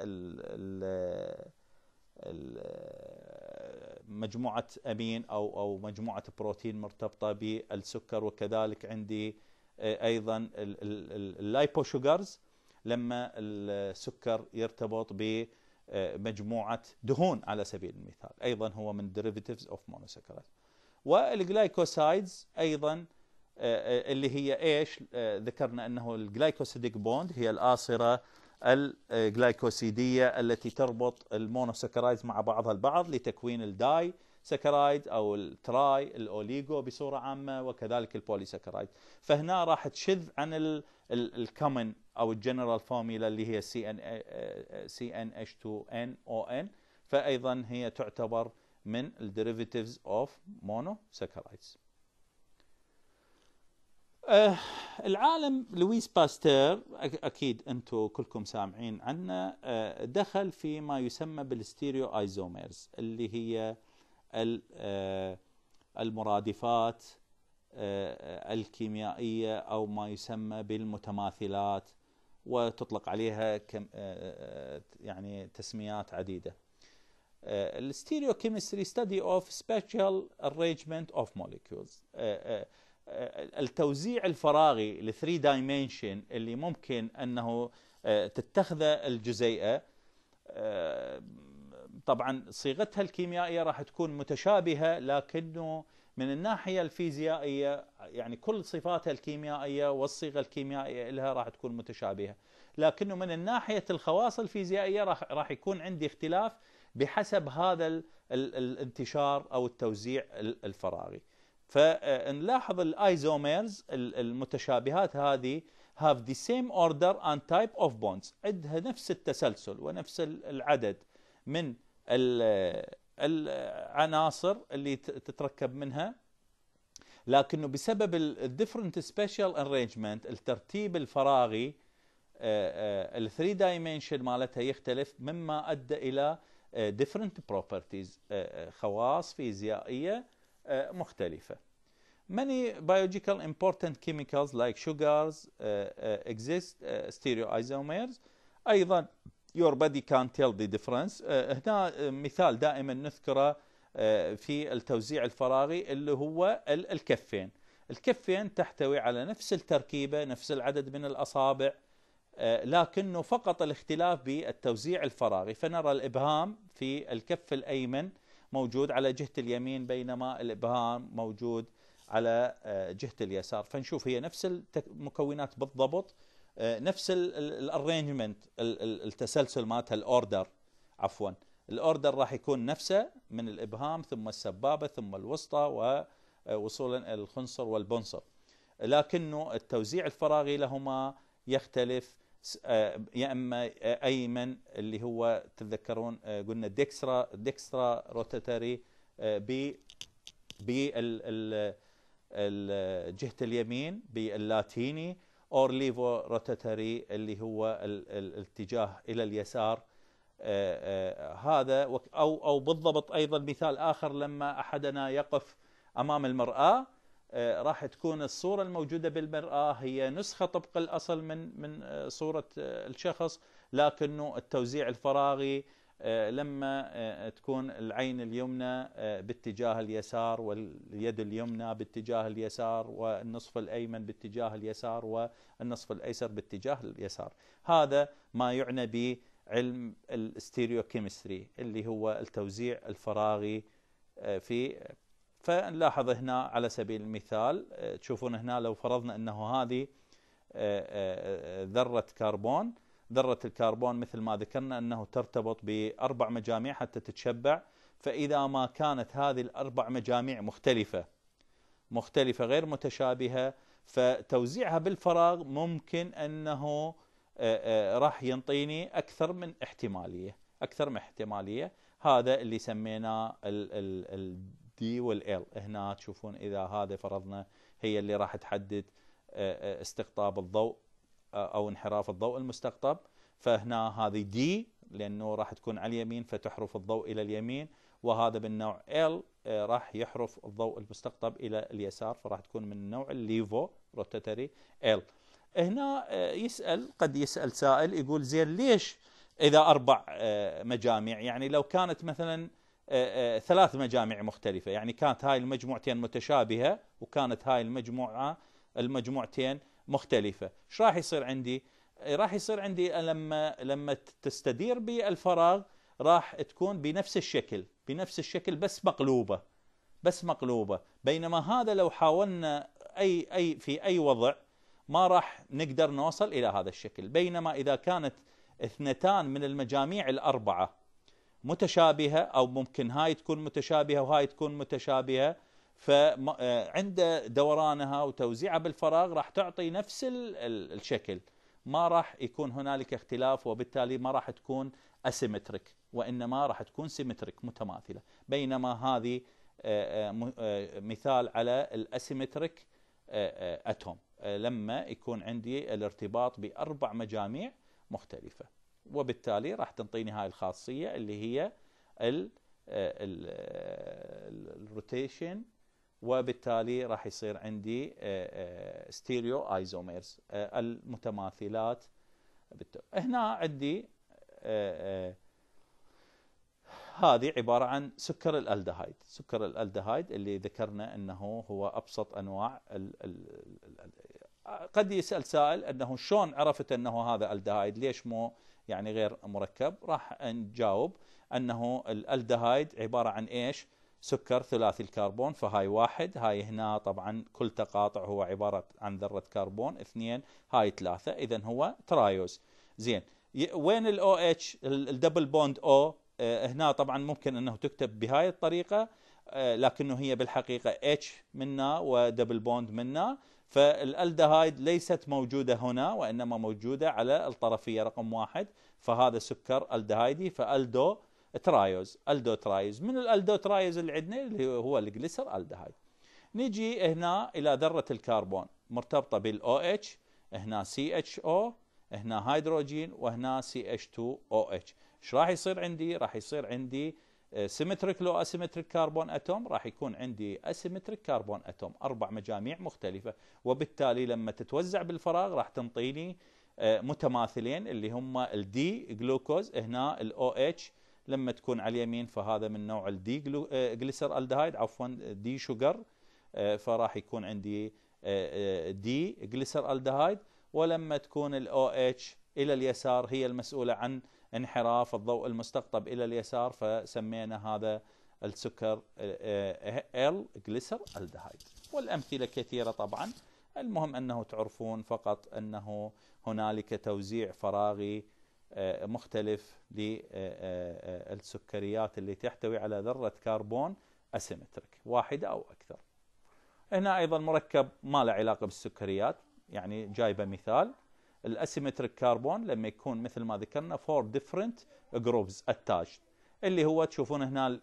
مجموعة أمين أو أو مجموعة بروتين مرتبطة بالسكر وكذلك عندي آه، أيضا اللايبوشوغرز لما السكر يرتبط بالسكر مجموعة دهون على سبيل المثال أيضا هو من derivatives of monosaccharides والجلايكوسايدز أيضا آه، آه، اللي هي إيش آه، ذكرنا أنه الجلايكوسيديك بوند هي الآصرة الجلايكوسيدية التي تربط المونوسكرايز مع بعضها البعض لتكوين الداي سكرايد أو التراي الأوليغو بصورة عامة وكذلك البوليسكرايد فهنا راح تشذ عن الكمن او الجنرال فورميلا اللي هي سي ان سي ان اتش 2 ان او ان فايضا هي تعتبر من الديريفيتيفز اوف مونو أه العالم لويس باستير اكيد انتم كلكم سامعين عنه أه دخل في ما يسمى بالستيريو ايزوميرز اللي هي أه، المرادفات أه، الكيميائيه او ما يسمى بالمتماثلات وتطلق عليها كم آه، آه، آه، يعني تسميات عديده الستيريو كيمستري ستدي اوف سبيشال ارينجمنت اوف موليكولز التوزيع الفراغي لثري دايمنشن اللي ممكن انه تتخذه الجزيئه طبعا صيغتها الكيميائيه راح تكون متشابهه لكنه من الناحيه الفيزيائيه يعني كل صفاتها الكيميائيه والصيغه الكيميائيه لها راح تكون متشابهه لكنه من ناحيه الخواص الفيزيائيه راح راح يكون عندي اختلاف بحسب هذا الانتشار او التوزيع الفراغي فنلاحظ الايزوميرز المتشابهات هذه have the same order and type of bonds عندها نفس التسلسل ونفس العدد من العناصر اللي تتركب منها لكنه بسبب الديفرنت سبيشال ارينجمنت الترتيب الفراغي آه، آه، الثري دايمنشن مالتها يختلف مما ادى الى ديفرنت آه، بروبرتيز خواص فيزيائيه مختلفه Many biological important chemicals like sugars uh, uh, exist uh, stereoisomers ايضا your body can tell the difference uh, هنا uh, مثال دائما نذكره uh, في التوزيع الفراغي اللي هو الكفين الكفين تحتوي على نفس التركيبة نفس العدد من الأصابع لكنه فقط الاختلاف بالتوزيع الفراغي فنرى الإبهام في الكف الأيمن موجود على جهة اليمين بينما الإبهام موجود على جهة اليسار فنشوف هي نفس المكونات بالضبط آه، نفس الارينجمنت التسلسل مالتها الاوردر عفوا الاوردر راح يكون نفسه من الابهام ثم السبابه ثم الوسطى ووصولا آه، الى الخنصر والبنصر لكنه التوزيع الفراغي لهما يختلف آه، يا اما ايمن اللي هو تتذكرون قلنا ديكسترا ديكسترا روتاتري ب ب جهه اليمين باللاتيني اور ليفو روتاتري اللي هو الاتجاه الى اليسار آه، آه، هذا او او بالضبط ايضا مثال اخر لما احدنا يقف امام المراه آه، راح تكون الصورة الموجودة بالمرآة هي نسخة طبق الأصل من من صورة الشخص لكنه التوزيع الفراغي آه، لما آه، تكون العين اليمنى آه، باتجاه اليسار واليد اليمنى باتجاه اليسار والنصف الأيمن باتجاه اليسار والنصف الأيسر باتجاه اليسار هذا ما يعنى بعلم الاستيريوكيمستري اللي هو التوزيع الفراغي في فنلاحظ هنا على سبيل المثال تشوفون هنا لو فرضنا انه هذه ذرة كربون ذرة الكربون مثل ما ذكرنا أنه ترتبط بأربع مجاميع حتى تتشبع فإذا ما كانت هذه الأربع مجاميع مختلفة مختلفة غير متشابهة فتوزيعها بالفراغ ممكن أنه آه، آه، راح ينطيني أكثر من احتمالية أكثر من احتمالية هذا اللي سميناه الدي والال هنا تشوفون إذا هذا فرضنا هي اللي راح تحدد آه، استقطاب الضوء او انحراف الضوء المستقطب فهنا هذه دي لانه راح تكون على اليمين فتحرف الضوء الى اليمين وهذا بالنوع ال آه، راح يحرف الضوء المستقطب الى اليسار فراح تكون من نوع الليفو روتاتري ال هنا آه، يسال قد يسال سائل يقول زين ليش اذا اربع آه، مجاميع يعني لو كانت مثلا ثلاث مجاميع مختلفه يعني كانت هاي المجموعتين متشابهه وكانت هاي المجموعه المجموعتين مختلفه ايش راح يصير عندي إيه، راح يصير عندي لما لما تستدير بالفراغ راح تكون بنفس الشكل بنفس الشكل بس مقلوبه بس مقلوبه بينما هذا لو حاولنا اي اي في اي وضع ما راح نقدر نوصل الى هذا الشكل بينما اذا كانت اثنتان من المجاميع الاربعه متشابهه او ممكن هاي تكون متشابهه وهاي تكون متشابهه فعند آه، دورانها وتوزيعها بالفراغ راح تعطي نفس الشكل ما راح يكون هنالك اختلاف وبالتالي ما راح تكون اسيمتريك وانما راح تكون سيمتريك متماثله بينما هذه آه، آه، مثال على الاسيمتريك اتوم لما يكون عندي الارتباط باربع مجاميع مختلفه وبالتالي راح تنطيني هاي الخاصيه اللي هي الروتيشن وبالتالي راح يصير عندي آه، آه، ستيريو ايزوميرز آه، المتماثلات هنا عندي هذه عبارة عن سكر الألدهايد سكر الألدهايد اللي ذكرنا أنه هو أبسط أنواع ال ال ال قد يسأل سائل أنه شلون عرفت أنه هذا ألدهايد ليش مو يعني غير مركب راح نجاوب أنه الألدهايد عبارة عن إيش سكر ثلاثي الكربون فهاي واحد هاي هنا طبعا كل تقاطع هو عبارة عن ذرة كربون اثنين هاي ثلاثة اذا هو ترايوز زين وين الـ OH الدبل بوند O آه، هنا طبعا ممكن انه تكتب بهاي الطريقة آه، لكنه هي بالحقيقة H منا ودبل بوند منا فالالدهايد ليست موجودة هنا وإنما موجودة على الطرفية رقم واحد فهذا سكر الدهايدي فالدو ترايوز الدوترايوز من الالدوترايوز اللي عندنا اللي هو الجليسر الدهايد نجي هنا الى ذره الكربون مرتبطه بالاو اتش هنا سي اتش او هنا هيدروجين وهنا سي اتش 2 او اتش ايش راح يصير عندي راح يصير عندي سيمتريك لو اسيمتريك كربون اتوم راح يكون عندي اسيمتريك كربون اتوم اربع مجاميع مختلفه وبالتالي لما تتوزع بالفراغ راح تنطيني آه، متماثلين اللي هم الدي جلوكوز هنا الاو اتش لما تكون على اليمين فهذا من نوع الدي آه، جلسر الدهايد عفوا دي شوجر آه، فراح يكون عندي آه، دي جلسر الدهايد ولما تكون الاو اتش الى اليسار هي المسؤوله عن انحراف الضوء المستقطب الى اليسار فسمينا هذا السكر ال جلسر الدهايد والامثله كثيره طبعا المهم انه تعرفون فقط انه هنالك توزيع فراغي مختلف للسكريات اللي تحتوي على ذرة كربون أسيمتريك واحدة أو أكثر هنا أيضا مركب ما له علاقة بالسكريات يعني جايبة مثال الأسيمتريك كربون لما يكون مثل ما ذكرنا فور ديفرنت جروبز اتاج اللي هو تشوفون هنا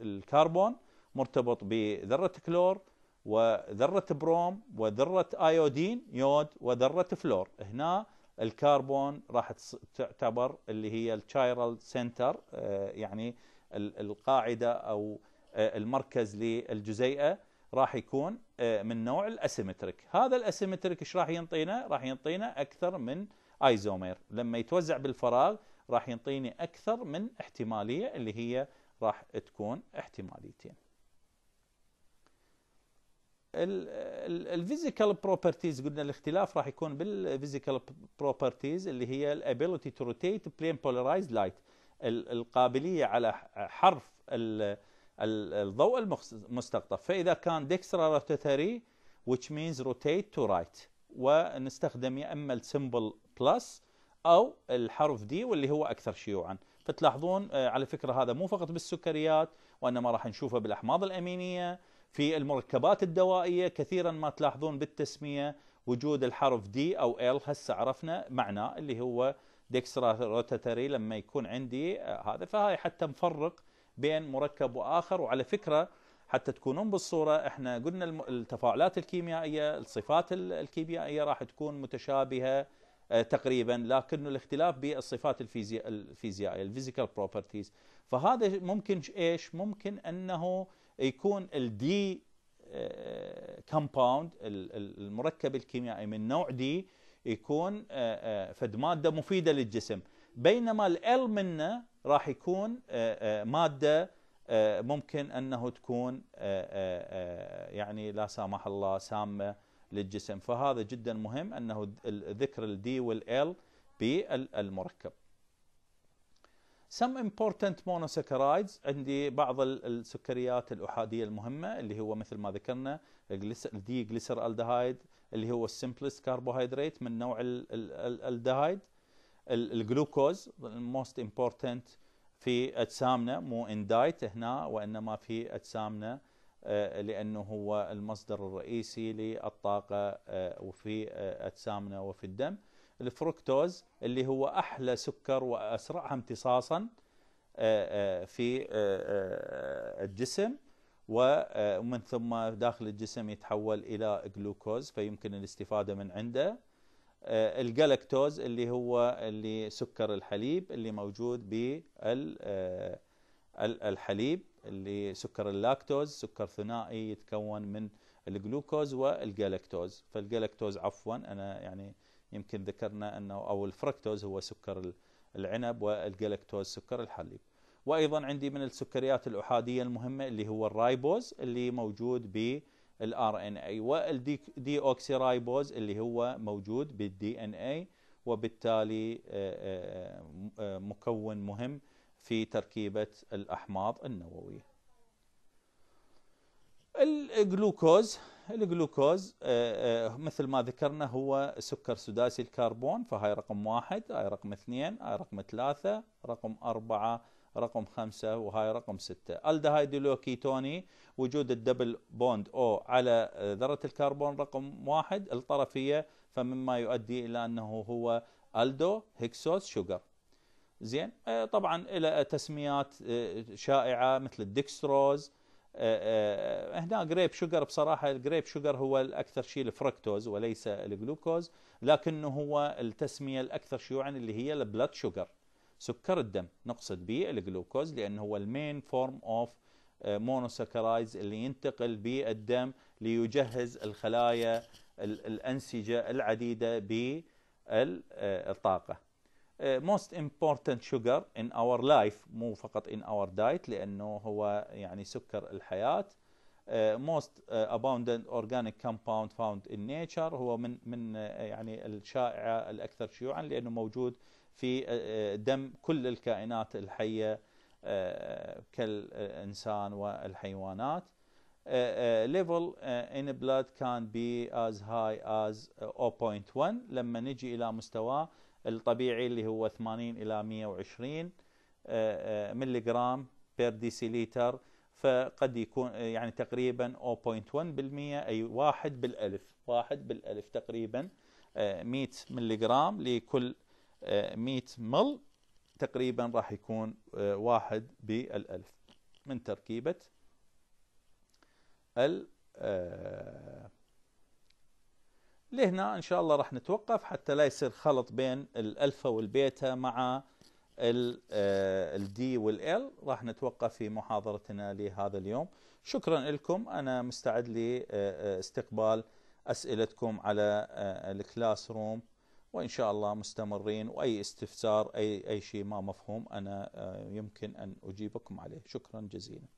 الكربون مرتبط بذرة كلور وذرة بروم وذرة ايودين يود وذرة فلور هنا الكربون راح تعتبر اللي هي الشايرال سنتر آه، يعني القاعده او آه، المركز للجزيئه راح يكون آه، من نوع الاسيمتريك هذا الاسيمتريك ايش راح ينطينا راح ينطينا اكثر من ايزومير لما يتوزع بالفراغ راح ينطيني اكثر من احتماليه اللي هي راح تكون احتماليتين الفيزيكال بروبرتيز قلنا الاختلاف راح يكون بالفيزيكال بروبرتيز اللي هي الابيلتي تو روتيت بلين بولرايزد لايت القابليه على حرف الضوء المستقطف فاذا كان ديكسترا روتاتري which means rotate to right ونستخدم يا اما السمبل بلس او الحرف دي واللي هو اكثر شيوعا فتلاحظون آه، على فكره هذا مو فقط بالسكريات وانما راح نشوفه بالاحماض الامينيه في المركبات الدوائية كثيرا ما تلاحظون بالتسمية وجود الحرف دي أو ال هسه عرفنا معناه اللي هو ديكسترا روتاتري لما يكون عندي آه، هذا فهاي حتى نفرق بين مركب وآخر وعلى فكرة حتى تكونون بالصورة احنا قلنا التفاعلات الكيميائية الصفات الكيميائية راح تكون متشابهة آه، تقريبا لكن الاختلاف بالصفات الفيزياء الفيزيائية الفيزيكال بروبرتيز فهذا ممكن ايش ممكن انه يكون الدي كومباوند آه، المركب الكيميائي من نوع دي يكون آه، آه، فد ماده مفيده للجسم بينما ال منه راح يكون ماده ممكن انه تكون يعني لا سامح الله سامه للجسم فهذا جدا مهم انه ذكر الدي والال بالمركب some important monosaccharides عندي بعض السكريات الاحاديه المهمه اللي هو مثل ما ذكرنا الدي جليسر الدهايد اللي هو السمبلست كربوهيدرات من نوع الالدهايد الجلوكوز الموست امبورتنت في اجسامنا مو ان دايت هنا وانما في اجسامنا آه، لانه هو المصدر الرئيسي للطاقه آه، وفي آه، اجسامنا وفي الدم الفركتوز اللي هو احلى سكر واسرعها امتصاصا آه، آه، في آه، الجسم ومن ثم داخل الجسم يتحول الى جلوكوز فيمكن الاستفاده من عنده الجلاكتوز اللي هو اللي سكر الحليب اللي موجود بالحليب اللي سكر اللاكتوز سكر ثنائي يتكون من الجلوكوز والجلاكتوز فالجلاكتوز عفوا انا يعني يمكن ذكرنا أنه أو الفركتوز هو سكر العنب والجلكتوز سكر الحليب وأيضا عندي من السكريات الأحادية المهمة اللي هو الرايبوز اللي موجود بالار ان اي والدي اوكسي رايبوز اللي هو موجود بالدي ان اي وبالتالي آه، آه، آه، مكون مهم في تركيبة الأحماض النووية الجلوكوز الجلوكوز آه، آه، مثل ما ذكرنا هو سكر سداسي الكربون فهاي رقم واحد هاي رقم اثنين هاي رقم ثلاثة رقم أربعة رقم خمسة وهاي رقم ستة الدهايدلوكيتوني وجود الدبل بوند أو على ذرة الكربون رقم واحد الطرفية فمما يؤدي إلى أنه هو ألدو هيكسوس شوجر زين آه، طبعا إلى تسميات شائعة مثل الدكستروز آه، آه، هنا جريب شوجر بصراحة الجريب شوجر هو الأكثر شيء الفركتوز وليس الجلوكوز لكنه هو التسمية الأكثر شيوعا اللي هي البلاد شوجر سكر الدم نقصد به الجلوكوز لأنه هو المين فورم أوف مونوسكرايز اللي ينتقل بالدم ليجهز الخلايا الأنسجة العديدة بالطاقة موست امبورتنت شوجر ان اور لايف مو فقط ان اور دايت لأنه هو يعني سكر الحياة موست اباوندنت اورجانيك كومباوند فاوند ان نيتشر هو من من uh, يعني الشائعة الأكثر شيوعا لأنه موجود في uh, uh, دم كل الكائنات الحية كالإنسان والحيوانات ليفل ان بلاد كان بي از هاي از 0.1 لما نجي إلى مستواه الطبيعي اللي هو 80 إلى 120 ملي جرام بير ديسيليتر فقد يكون يعني تقريبا 0.1% أي واحد بالألف واحد بالألف تقريبا 100 آه، ملي جرام لكل 100 آه، مل تقريبا راح يكون آه، واحد بالألف من تركيبة ال لهنا ان شاء الله راح نتوقف حتى لا يصير خلط بين الالفا والبيتا مع الدي آه، والال راح نتوقف في محاضرتنا لهذا اليوم شكرا لكم انا مستعد لاستقبال آه، آه، اسئلتكم على الكلاس روم وان شاء الله مستمرين واي استفسار اي اي شيء ما مفهوم انا يمكن ان اجيبكم عليه شكرا جزيلا